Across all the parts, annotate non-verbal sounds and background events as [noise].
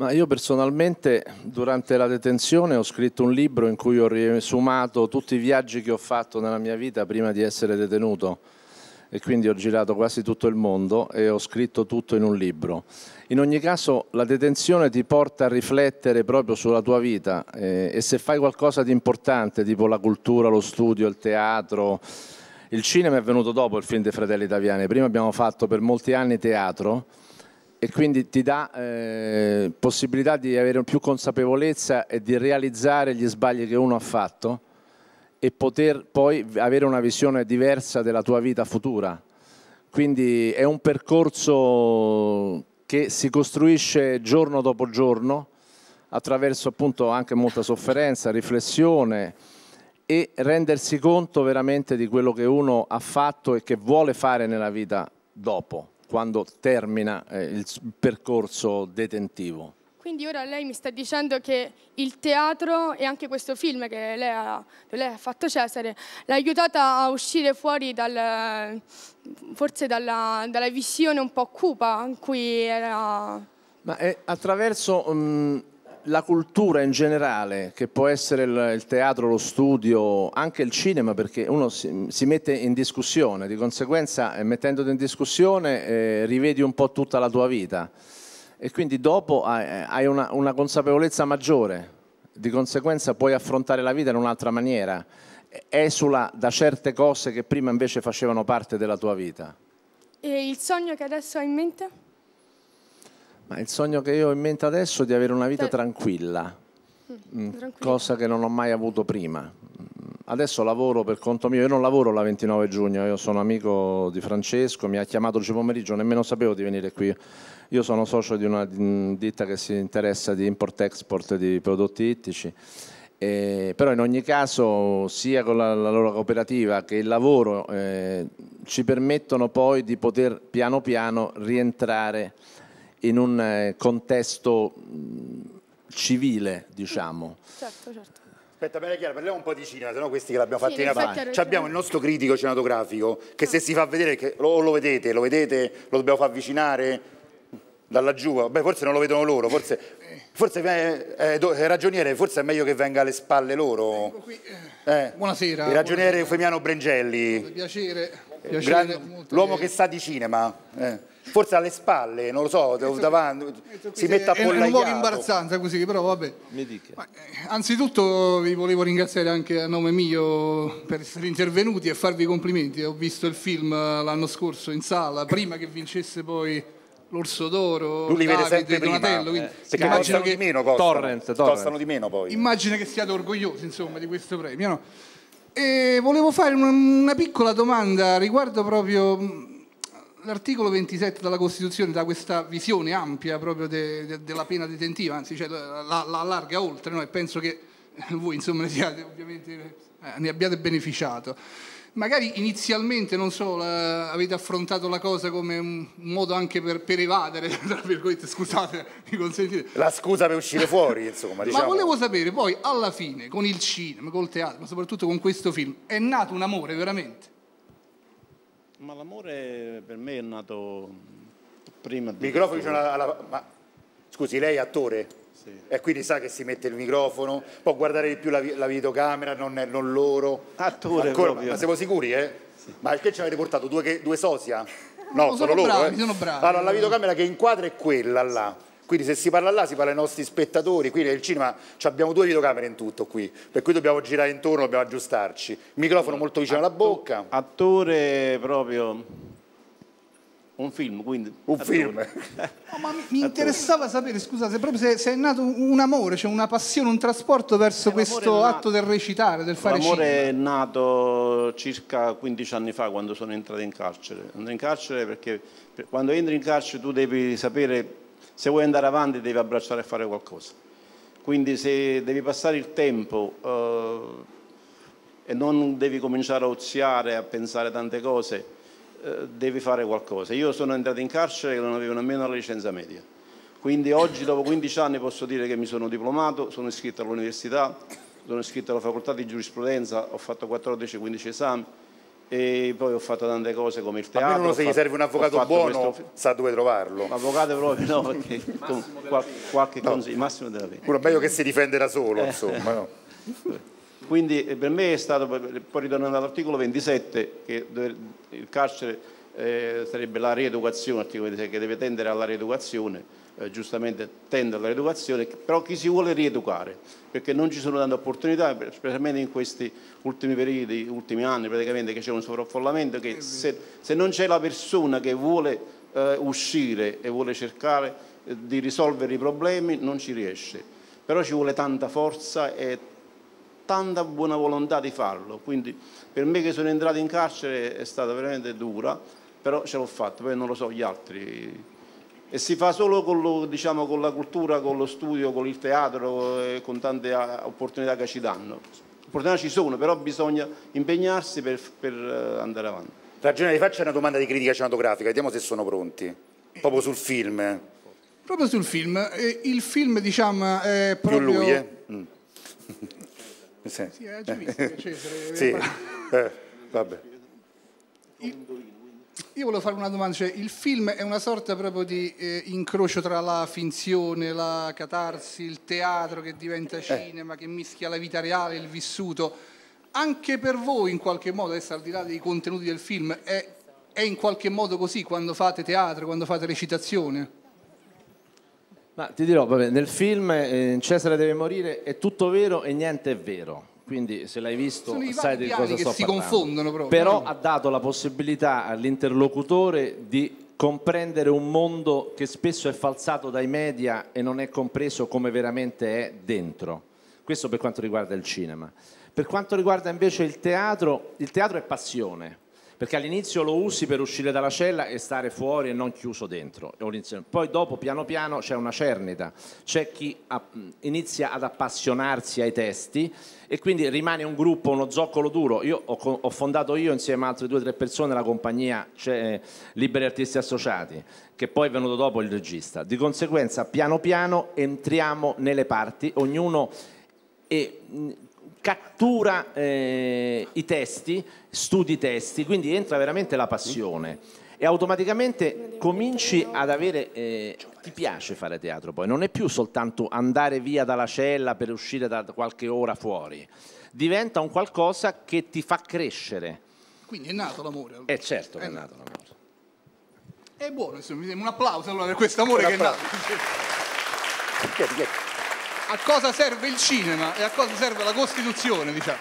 Ma io personalmente durante la detenzione ho scritto un libro in cui ho riassumato tutti i viaggi che ho fatto nella mia vita prima di essere detenuto e quindi ho girato quasi tutto il mondo e ho scritto tutto in un libro. In ogni caso la detenzione ti porta a riflettere proprio sulla tua vita eh, e se fai qualcosa di importante tipo la cultura, lo studio, il teatro, il cinema è venuto dopo il film dei Fratelli Italiani, prima abbiamo fatto per molti anni teatro e quindi ti dà eh, possibilità di avere più consapevolezza e di realizzare gli sbagli che uno ha fatto e poter poi avere una visione diversa della tua vita futura. Quindi è un percorso che si costruisce giorno dopo giorno attraverso appunto anche molta sofferenza, riflessione e rendersi conto veramente di quello che uno ha fatto e che vuole fare nella vita dopo quando termina eh, il percorso detentivo. Quindi ora lei mi sta dicendo che il teatro e anche questo film che lei ha, lei ha fatto Cesare l'ha aiutata a uscire fuori dal, forse dalla, dalla visione un po' cupa in cui era... Ma attraverso um, la cultura in generale, che può essere il, il teatro, lo studio, anche il cinema, perché uno si, si mette in discussione, di conseguenza eh, mettendoti in discussione eh, rivedi un po' tutta la tua vita e quindi dopo hai, eh, eh, hai una, una consapevolezza maggiore, di conseguenza puoi affrontare la vita in un'altra maniera, esula da certe cose che prima invece facevano parte della tua vita. E il sogno che adesso hai in mente? Ma il sogno che io ho in mente adesso è di avere una vita Beh. Cioè tranquilla, mm, mm cosa che non ho mai avuto prima. Mm, adesso lavoro per conto mio, io non lavoro la 29 giugno, io sono amico di Francesco, mi ha chiamato oggi pomeriggio, nemmeno sapevo di venire qui. Io sono socio di una ditta che si interessa di import-export di prodotti ittici. Eh, però in ogni caso sia con la, la loro cooperativa che il lavoro eh, ci permettono poi di poter piano piano rientrare in un eh, contesto mm, civile, diciamo. Certo, certo. Aspetta, bene chiaro, parliamo un po' di cinema, sennò questi che l'abbiamo fatti sì, in avanti. Abbiamo il nostro critico cinematografico che certo. se si fa vedere, che lo, lo vedete, lo vedete, lo dobbiamo far avvicinare da laggiù, beh forse non lo vedono loro, forse, forse eh, eh, eh ragioniere, forse è meglio che venga alle spalle loro. Qui, eh. Buonasera. Il ragioniere buonasera. Femiano Brengelli. Piacere, eh, piacere L'uomo che sa di cinema forse alle spalle, non lo so, davanti, si mette a pollagliato. È un po' imbarazzante così, però vabbè. Mi dica. Ma, eh, anzitutto vi volevo ringraziare anche a nome mio per essere intervenuti e farvi complimenti. Ho visto il film eh, l'anno scorso in sala, prima che vincesse poi l'Orso d'Oro, lui vede sempre Donatello, prima, eh, perché immagino che... di meno costano, torrent, torrent. di meno poi. Immagino che siate orgogliosi insomma di questo premio, no? E volevo fare una piccola domanda riguardo proprio l'articolo 27 della Costituzione dà questa visione ampia proprio de, de, della pena detentiva, anzi cioè, la, la, allarga oltre, no? e penso che voi insomma, ne, siate, eh, ne abbiate beneficiato. Magari inizialmente, non so, la, avete affrontato la cosa come un modo anche per, per evadere, [laughs] tra virgolette, scusate, mi consentite. La scusa per uscire fuori, insomma. diciamo. Ma volevo sapere, poi alla fine, con il cinema, col teatro, ma soprattutto con questo film, è nato un amore veramente? Ma l'amore per me è nato prima di... Microfono alla, alla, ma, scusi, lei è attore? Sì. E quindi sa che si mette il microfono, può guardare di più la, la videocamera, non, non, loro. Attore Ancora, proprio. Ma siamo sicuri, eh? Sì. Ma perché ci avete portato due, due sosia? No, no sono, loro, bravi, loro, eh? sono bravi. Allora, la videocamera che inquadra è quella là. Quindi se si parla là si parla ai nostri spettatori, qui nel cinema abbiamo due videocamere in tutto qui, per cui dobbiamo girare intorno, dobbiamo aggiustarci. Microfono molto vicino alla bocca. Attore proprio un film, quindi. Un attore. film. [laughs] no, ma mi, mi interessava sapere, scusate, proprio se, se, è nato un amore, cioè una passione, un trasporto verso eh, questo atto del recitare, del fare L'amore cinema. è nato circa 15 anni fa quando sono entrato in carcere. Andrò in carcere perché quando entri in carcere tu devi sapere se vuoi andare avanti devi abbracciare e fare qualcosa. Quindi se devi passare il tempo eh, e non devi cominciare a oziare, a pensare tante cose, eh, devi fare qualcosa. Io sono entrato in carcere che non avevo nemmeno la licenza media. Quindi oggi dopo 15 anni posso dire che mi sono diplomato, sono iscritto all'università, sono iscritto alla facoltà di giurisprudenza, ho fatto 14-15 esami, e poi ho fatto tante cose come il teatro. Almeno se gli serve un avvocato buono questo... sa dove trovarlo. Avvocato proprio no, [laughs] perché con, qual, qualche no. consiglio, massimo della pena. Uno meglio che si difende da solo, eh. insomma. No? [laughs] Quindi eh, per me è stato, poi ritornando all'articolo 27, che il carcere eh, sarebbe la rieducazione, che deve tendere alla rieducazione, eh, giustamente tende alla rieducazione, però chi si vuole rieducare, perché non ci sono tante opportunità, specialmente in questi ultimi periodi, ultimi anni praticamente che c'è un sovraffollamento, che se, se non c'è la persona che vuole eh, uscire e vuole cercare eh, di risolvere i problemi non ci riesce, però ci vuole tanta forza e tanta buona volontà di farlo, quindi per me che sono entrato in carcere è stata veramente dura, però ce l'ho fatta, poi non lo so gli altri e si fa solo con, lo, diciamo, con, la cultura, con lo studio, con il teatro e con tante ah, opportunità che ci danno. Opportunità ci sono, però bisogna impegnarsi per, per eh, andare avanti. Ragione di faccio una domanda di critica cinematografica, vediamo se sono pronti. Proprio sul film. Proprio sul film. il film, diciamo, è proprio... Più lui, eh? Mm. mm. [laughs] sì, sì, eh, Cesare. [laughs] sì. Eh, eh, vabbè. Il... Io volevo fare una domanda, cioè, il film è una sorta proprio di eh, incrocio tra la finzione, la catarsi, il teatro che diventa eh. cinema, eh. che mischia la vita reale, il vissuto. Anche per voi in qualche modo, adesso al di là dei contenuti del film, è, è in qualche modo così quando fate teatro, quando fate recitazione? Ma ti dirò, vabbè, nel film eh, Cesare deve morire è tutto vero e niente è vero quindi se l'hai visto sai di cosa sto si parlando. confondono proprio. Però eh. ha dato la possibilità all'interlocutore di comprendere un mondo che spesso è falsato dai media e non è compreso come veramente è dentro. Questo per quanto riguarda il cinema. Per quanto riguarda invece il teatro, il teatro è passione perché all'inizio lo usi per uscire dalla cella e stare fuori e non chiuso dentro. Poi dopo piano piano c'è una cernita, c'è chi inizia ad appassionarsi ai testi e quindi rimane un gruppo, uno zoccolo duro. Io ho, fondato io insieme a altre due o tre persone la compagnia cioè, Liberi Artisti Associati, che poi è venuto dopo il regista. Di conseguenza piano piano entriamo nelle parti, ognuno... E, cattura eh, i testi, studi i testi, quindi entra veramente la passione e automaticamente cominci ad avere, eh, ti piace fare teatro poi, non è più soltanto andare via dalla cella per uscire da qualche ora fuori, diventa un qualcosa che ti fa crescere. Quindi è nato l'amore. Allora. Eh certo che è eh. nato l'amore. È buono, insomma, un applauso allora per questo amore che è nato. [laughs] a cosa serve il cinema e a cosa serve la Costituzione, diciamo.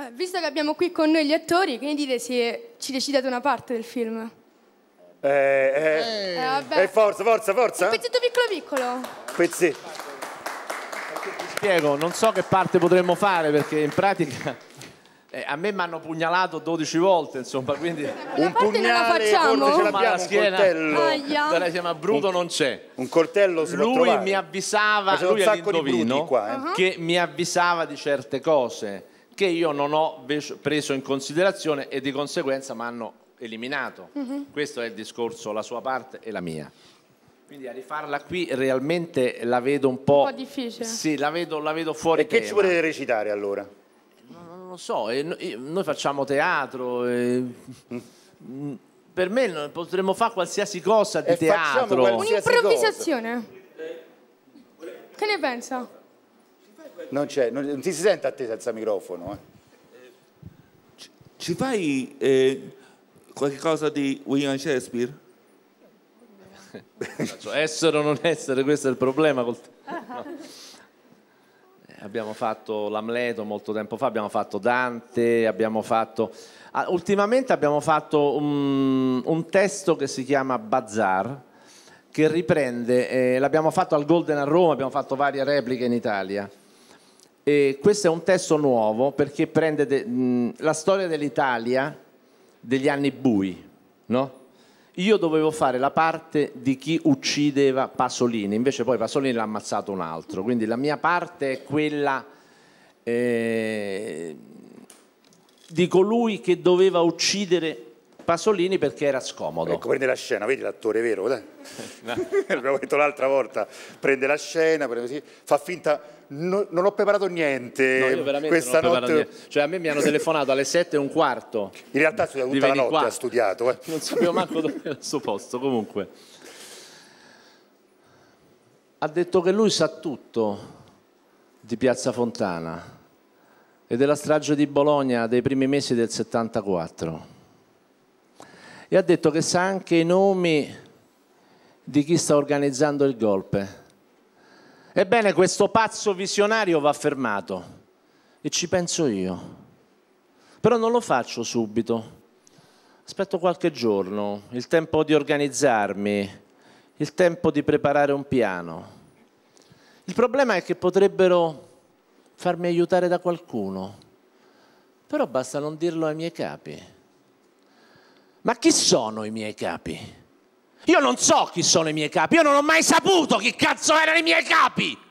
Eh, visto che abbiamo qui con noi gli attori, quindi dite se ci recitate una parte del film? Eh, eh, eh, eh forza, forza, forza. Un pezzetto piccolo piccolo. Pezzetto. Ti spiego, non so che parte potremmo fare perché in pratica eh, a me mi hanno pugnalato 12 volte, insomma, quindi... un pugnale, forse ce l'abbiamo, un coltello. Aia. Chiama Bruto un, non c'è. Un coltello se Lui trovare. mi avvisava, lui è l'indovino, qua, eh. Uh-huh. che mi avvisava di certe cose che io non ho preso in considerazione e di conseguenza mi hanno eliminato. Uh -huh. Questo è il discorso, la sua parte e la mia. Quindi a rifarla qui realmente la vedo un po'... Un po' difficile. Sì, la vedo, la vedo fuori E tema. che ci volete recitare allora? non so, noi facciamo teatro. E... Per me potremmo fare qualsiasi cosa di e teatro. Un'improvvisazione. Che ne pensa? Non, non, non si sente a te senza microfono. Eh. Ci, fai eh, qualcosa di William Shakespeare? essere o non essere, questo è il problema. Col... Ah abbiamo fatto l'Amleto molto tempo fa, abbiamo fatto Dante, abbiamo fatto... Ah, ultimamente abbiamo fatto un, un, testo che si chiama Bazar, che riprende, eh, l'abbiamo fatto al Golden a Roma, abbiamo fatto varie repliche in Italia. E questo è un testo nuovo perché prende de, mh, la storia dell'Italia degli anni bui, no? Io dovevo fare la parte di chi uccideva Pasolini, invece poi Pasolini l'ha ammazzato un altro, quindi la mia parte è quella eh, di colui che doveva uccidere Pasolini perché era scomodo. Ecco, prende la scena, vedi l'attore vero, [laughs] [laughs] L'abbiamo detto l'altra volta, prende la scena, prende così, fa finta, no, non ho preparato niente no, questa notte. Niente. Cioè a me mi hanno telefonato alle 7 e un quarto. In realtà tutta la notte qua. ha studiato. Eh. [laughs] Non sapevo manco dove era il suo posto, comunque. Ha detto che lui sa tutto di Piazza Fontana e della strage di Bologna dei primi mesi del 74 e ha detto che sa anche i nomi di chi sta organizzando il golpe. Ebbene, questo pazzo visionario va fermato e ci penso io. Però non lo faccio subito. Aspetto qualche giorno, il tempo di organizzarmi, il tempo di preparare un piano. Il problema è che potrebbero farmi aiutare da qualcuno, però basta non dirlo ai miei capi ma chi sono i miei capi? Io non so chi sono i miei capi, io non ho mai saputo chi cazzo erano i miei capi.